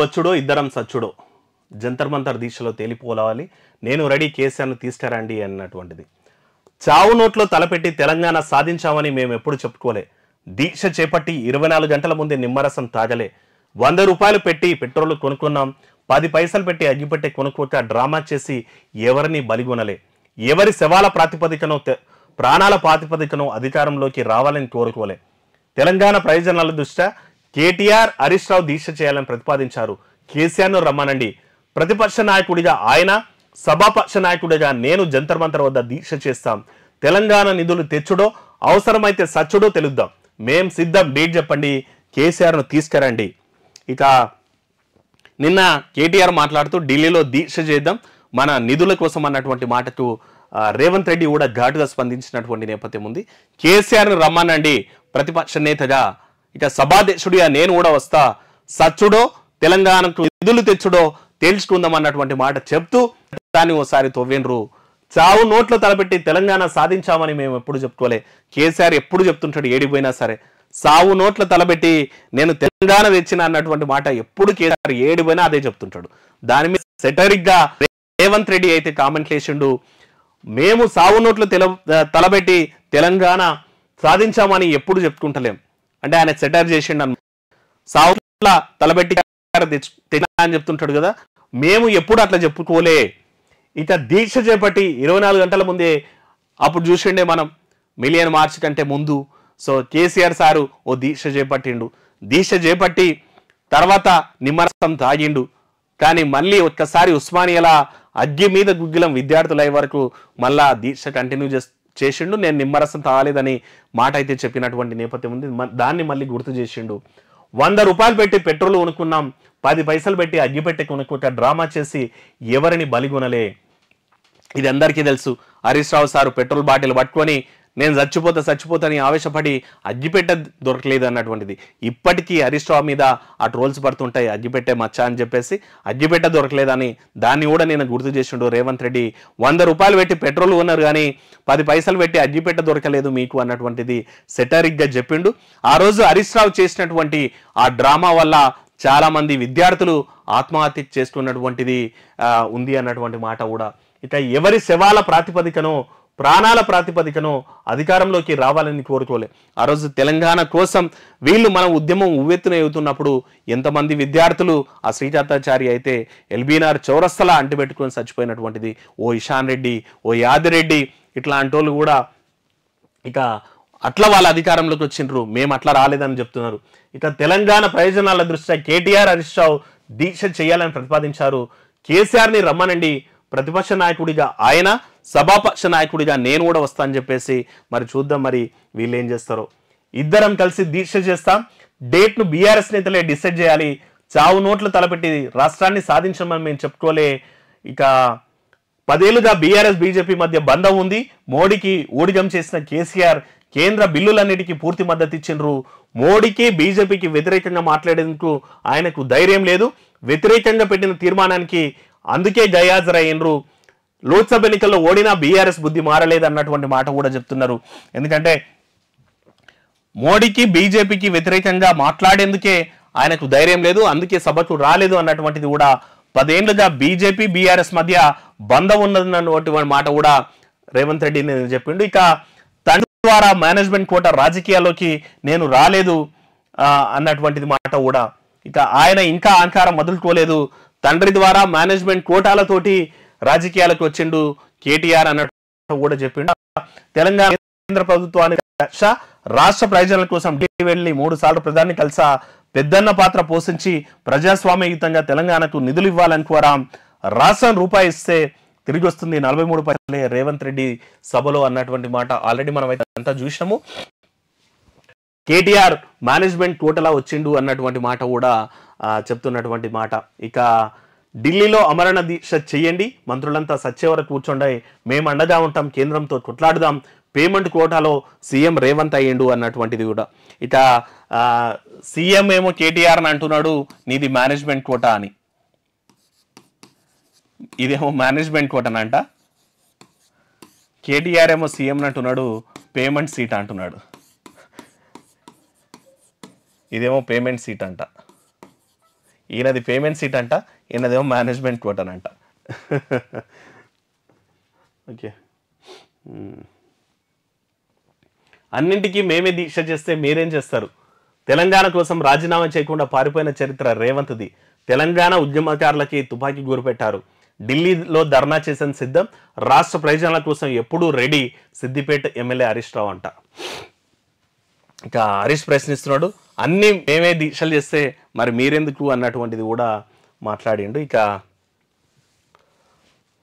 వచ్చుడో ఇద్దరం సచ్చుడో జంతర్ మంతర్ దీక్షలో తేలిపోలవాలి నేను రెడీ కేసీఆర్ను తీసుకురండి అన్నటువంటిది చావు నోట్లో తలపెట్టి తెలంగాణ సాధించామని మేము ఎప్పుడు చెప్పుకోలే దీక్ష చేపట్టి ఇరవై నాలుగు గంటల ముందే నిమ్మరసం తాగలే వంద రూపాయలు పెట్టి పెట్రోల్ కొనుక్కున్నాం పది పైసలు పెట్టి అగ్గిపెట్టే కొనుక్కోక డ్రామా చేసి ఎవరిని బలిగొనలే ఎవరి శవాల ప్రాతిపదికనో ప్రాణాల ప్రాతిపదికనో అధికారంలోకి రావాలని కోరుకోలే తెలంగాణ ప్రయోజనాల దృష్ట్యా కేటీఆర్ హరీష్ రావు దీక్ష చేయాలని ప్రతిపాదించారు కేసీఆర్ను రమ్మనండి ప్రతిపక్ష నాయకుడిగా ఆయన సభాపక్ష నాయకుడిగా నేను జంతర్ మంతర్ వద్ద దీక్ష చేస్తాం తెలంగాణ నిధులు తెచ్చుడో అవసరమైతే సచ్చుడో తెలుద్దాం మేం సిద్ధం డేట్ చెప్పండి కేసీఆర్ను తీసుకురండి ఇక నిన్న కేటీఆర్ మాట్లాడుతూ ఢిల్లీలో దీక్ష చేద్దాం మన నిధుల కోసం అన్నటువంటి మాటకు రేవంత్ రెడ్డి కూడా ఘాటుగా స్పందించినటువంటి నేపథ్యం ఉంది కేసీఆర్ను రమ్మనండి ప్రతిపక్ష నేతగా ఇక సభాధ్యక్షుడిగా నేను కూడా వస్తా సచ్చుడో తెలంగాణకు నిధులు తెచ్చుడో తేల్చుకుందాం అన్నటువంటి మాట చెప్తూ దాన్ని ఓసారి తొవ్విండ్రు చావు నోట్లు తలపెట్టి తెలంగాణ సాధించామని మేము ఎప్పుడు చెప్పుకోలే కేసీఆర్ ఎప్పుడు చెప్తుంటాడు ఏడిపోయినా సరే సావు నోట్ల తలబెట్టి నేను తెలంగాణ తెచ్చిన అన్నటువంటి మాట ఎప్పుడు కేసీఆర్ ఏడిపోయినా అదే చెప్తుంటాడు దాని మీద సెటరిక్గా రేవంత్ రెడ్డి అయితే కామెంట్ చేసిండు మేము సావు నోట్లు తెల తలబెట్టి తెలంగాణ సాధించామని ఎప్పుడు చెప్పుకుంటలేం అంటే ఆయన సెటర్ చేసిండు అనమాట సావులా తలబెట్టి అని చెప్తుంటాడు కదా మేము ఎప్పుడు అట్లా చెప్పుకోలే ఇత దీక్ష చేపట్టి ఇరవై నాలుగు గంటల ముందే అప్పుడు చూసిండే మనం మిలియన్ మార్చ్ కంటే ముందు సో కేసీఆర్ సారు ఓ దీక్ష చేపట్టిండు దీక్ష చేపట్టి తర్వాత నిమ్మరసం తాగిండు కానీ మళ్ళీ ఒక్కసారి ఉస్మానియాల అగ్గి మీద గుగ్గిలం విద్యార్థులు అయ్యే వరకు మళ్ళా దీక్ష కంటిన్యూ చేస్తూ చేసిండు నేను నిమ్మరసం తాగలేదని మాట అయితే చెప్పినటువంటి నేపథ్యం ఉంది దాన్ని మళ్ళీ గుర్తు చేసిండు వంద రూపాయలు పెట్టి పెట్రోల్ కొనుక్కున్నాం పది పైసలు పెట్టి అగ్గిపెట్టి కొనుక్కుంటే డ్రామా చేసి ఎవరిని బలిగొనలే ఇది అందరికీ తెలుసు Harish Rao sir petrol bottle పట్టుకొని నేను చచ్చిపోతా చచ్చిపోతాని ఆవేశపడి అగ్గిపెట్ట దొరకలేదు అన్నటువంటిది ఇప్పటికీ హరీష్రావు మీద ఆ ట్రోల్స్ పడుతుంటాయి అగ్గిపెట్టే మచ్చ అని చెప్పేసి అగ్గిపెట్ట దొరకలేదని దాన్ని కూడా నేను గుర్తు చేసిండు రేవంత్ రెడ్డి వంద రూపాయలు పెట్టి పెట్రోల్ ఉన్నారు కానీ పది పైసలు పెట్టి అగ్గిపెట్ట దొరకలేదు మీకు అన్నటువంటిది సెటరిక్గా చెప్పిండు ఆ రోజు హరీష్ రావు చేసినటువంటి ఆ డ్రామా వల్ల చాలామంది విద్యార్థులు ఆత్మహత్య చేస్తున్నటువంటిది ఉంది అన్నటువంటి మాట కూడా ఇక ఎవరి శవాల ప్రాతిపదికను ప్రాణాల ప్రాతిపదికను అధికారంలోకి రావాలని కోరుకోలే ఆ రోజు తెలంగాణ కోసం వీళ్ళు మన ఉద్యమం ఉవ్వెత్తున అవుతున్నప్పుడు ఎంతమంది విద్యార్థులు ఆ శ్రీజాతాచారి అయితే ఎల్బీనార్ చౌరస్తలా అంటిపెట్టుకొని చచ్చిపోయినటువంటిది ఓ ఇషాన్ రెడ్డి ఓ యాదిరెడ్డి ఇట్లాంటి వాళ్ళు కూడా ఇక అట్లా వాళ్ళ అధికారంలోకి వచ్చిండ్రు మేము అట్లా రాలేదని చెప్తున్నారు ఇక తెలంగాణ ప్రయోజనాల దృష్ట్యా కేటీఆర్ హరీష్ రావు దీక్ష చేయాలని ప్రతిపాదించారు కేసీఆర్ని రమ్మనండి ప్రతిపక్ష నాయకుడిగా ఆయన సభాపక్ష నాయకుడిగా నేను కూడా వస్తాను చెప్పేసి మరి చూద్దాం మరి వీళ్ళు ఏం చేస్తారో ఇద్దరం కలిసి దీక్ష చేస్తాం డేట్ను బీఆర్ఎస్ నేతలే డిసైడ్ చేయాలి చావు నోట్లు తలపెట్టి రాష్ట్రాన్ని సాధించమని మేము చెప్పుకోలే ఇక పదేళ్లుగా బీఆర్ఎస్ బీజేపీ మధ్య బంధం ఉంది మోడీకి ఊడిగం చేసిన కేసీఆర్ కేంద్ర బిల్లులన్నిటికీ పూర్తి మద్దతు ఇచ్చిండ్రు మోడీకి బీజేపీకి వ్యతిరేకంగా మాట్లాడేందుకు ఆయనకు ధైర్యం లేదు వ్యతిరేకంగా పెట్టిన తీర్మానానికి అందుకే గయాజరయ్యిండ్రు లోక్సభ ఎన్నికల్లో ఓడినా బీఆర్ఎస్ బుద్ధి మారలేదు అన్నటువంటి మాట కూడా చెప్తున్నారు ఎందుకంటే మోడీకి బీజేపీకి వ్యతిరేకంగా మాట్లాడేందుకే ఆయనకు ధైర్యం లేదు అందుకే సభకు రాలేదు అన్నటువంటిది కూడా పదేండ్లుగా బీజేపీ బీఆర్ఎస్ మధ్య బంధం అన్నటువంటి మాట కూడా రేవంత్ రెడ్డి నేను చెప్పిండు ఇక తండ్రి ద్వారా మేనేజ్మెంట్ కోట రాజకీయాల్లోకి నేను రాలేదు అన్నటువంటిది మాట కూడా ఇక ఆయన ఇంకా అహంకారం వదులుకోలేదు తండ్రి ద్వారా మేనేజ్మెంట్ కోటాలతోటి రాజకీయాలకు వచ్చిండు కేటీఆర్ అన్నట్టు కూడా చెప్పిండు తెలంగాణ కేంద్ర ప్రభుత్వానికి రాష్ట్ర ప్రయోజనాల కోసం ఢిల్లీ వెళ్లి మూడు సార్లు ప్రధాని కలిసా పెద్దన్న పాత్ర పోషించి ప్రజాస్వామ్యయుతంగా తెలంగాణకు నిధులు ఇవ్వాలని కోరా రాష్ట్రం రూపాయి ఇస్తే తిరిగి వస్తుంది నలభై మూడు పైసలే రేవంత్ రెడ్డి సభలో అన్నటువంటి మాట ఆల్రెడీ మనం అయితే అంతా చూసినాము కేటీఆర్ మేనేజ్మెంట్ టోటలా వచ్చిండు అన్నటువంటి మాట కూడా చెప్తున్నటువంటి మాట ఇక ఢిల్లీలో అమరణ దీక్ష చేయండి మంత్రులంతా సచ్చే వరకు కూర్చోండి మేము అండగా ఉంటాం కేంద్రంతో కొట్లాడుదాం పేమెంట్ కోటాలో సీఎం రేవంత్ అయ్యిండు అన్నటువంటిది కూడా ఇక సీఎం ఏమో కేటీఆర్ అని అంటున్నాడు నీది మేనేజ్మెంట్ కోటా అని ఇదేమో మేనేజ్మెంట్ కోటా అంట కేటీఆర్ ఏమో సీఎం అంటున్నాడు పేమెంట్ సీట్ అంటున్నాడు ఇదేమో పేమెంట్ సీట్ అంట ఈయనది పేమెంట్ సీట్ అంట ఏదేమో మేనేజ్మెంట్ అనంట ఓకే అన్నింటికీ మేమే దీక్ష చేస్తే మీరేం చేస్తారు తెలంగాణ కోసం రాజీనామా చేయకుండా పారిపోయిన చరిత్ర రేవంత్ది తెలంగాణ ఉద్యమకారులకి తుపాకీ గురిపెట్టారు ఢిల్లీలో ధర్నా చేసిన సిద్ధం రాష్ట్ర ప్రయోజనాల కోసం ఎప్పుడూ రెడీ సిద్దిపేట ఎమ్మెల్యే హరీష్ రావు అంట ఇక హరీష్ ప్రశ్నిస్తున్నాడు అన్నీ మేమే దీక్షలు చేస్తే మరి మీరెందుకు అన్నటువంటిది కూడా మాట్లాడిండు ఇక